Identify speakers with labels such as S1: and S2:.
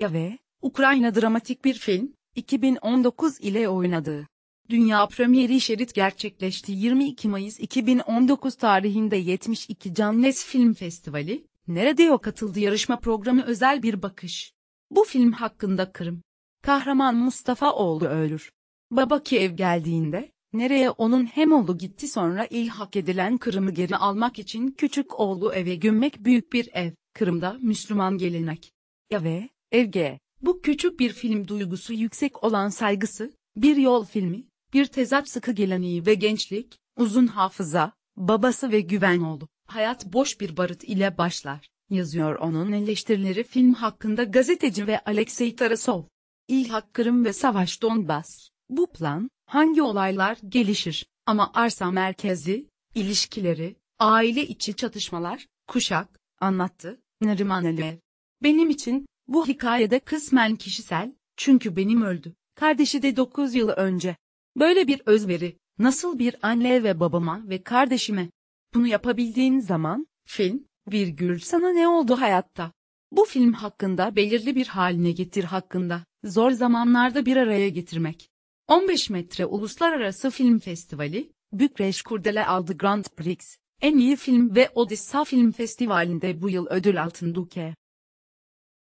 S1: Ya ve Ukrayna dramatik bir film 2019 ile oynadı. Dünya premieri şerit gerçekleşti 22 Mayıs 2019 tarihinde 72 Cannes Film Festivali, nerede o katıldı yarışma programı özel bir bakış. Bu film hakkında Kırım. Kahraman Mustafa oğlu ölür. Baba Kiev geldiğinde, nereye onun hem oğlu gitti sonra il hak edilen Kırım'ı geri almak için küçük oğlu eve gömmek büyük bir ev, Kırım'da Müslüman gelenek. Ya ve, Evge, bu küçük bir film duygusu yüksek olan saygısı, bir yol filmi, bir tezat sıkı geleneği ve gençlik, uzun hafıza, babası ve güven oğlu, hayat boş bir barut ile başlar, yazıyor onun eleştirileri film hakkında gazeteci ve Alexey Tarasov. İlhak Kırım ve Savaş Donbas,
S2: bu plan,
S1: hangi olaylar gelişir, ama arsa merkezi, ilişkileri, aile içi çatışmalar, kuşak, anlattı, Neriman Alev. Benim için, bu hikayede kısmen kişisel, çünkü benim öldü. Kardeşi de 9 yıl önce. Böyle bir özveri, nasıl bir anne ve babama ve kardeşime. Bunu yapabildiğin zaman, film, virgül sana ne oldu hayatta? Bu film hakkında belirli bir haline getir hakkında, zor zamanlarda bir araya getirmek. 15 metre Uluslararası Film Festivali, Bükreş Kurdele aldı Grand Prix, en iyi film ve Odessa Film Festivali'nde bu yıl ödül altın duke.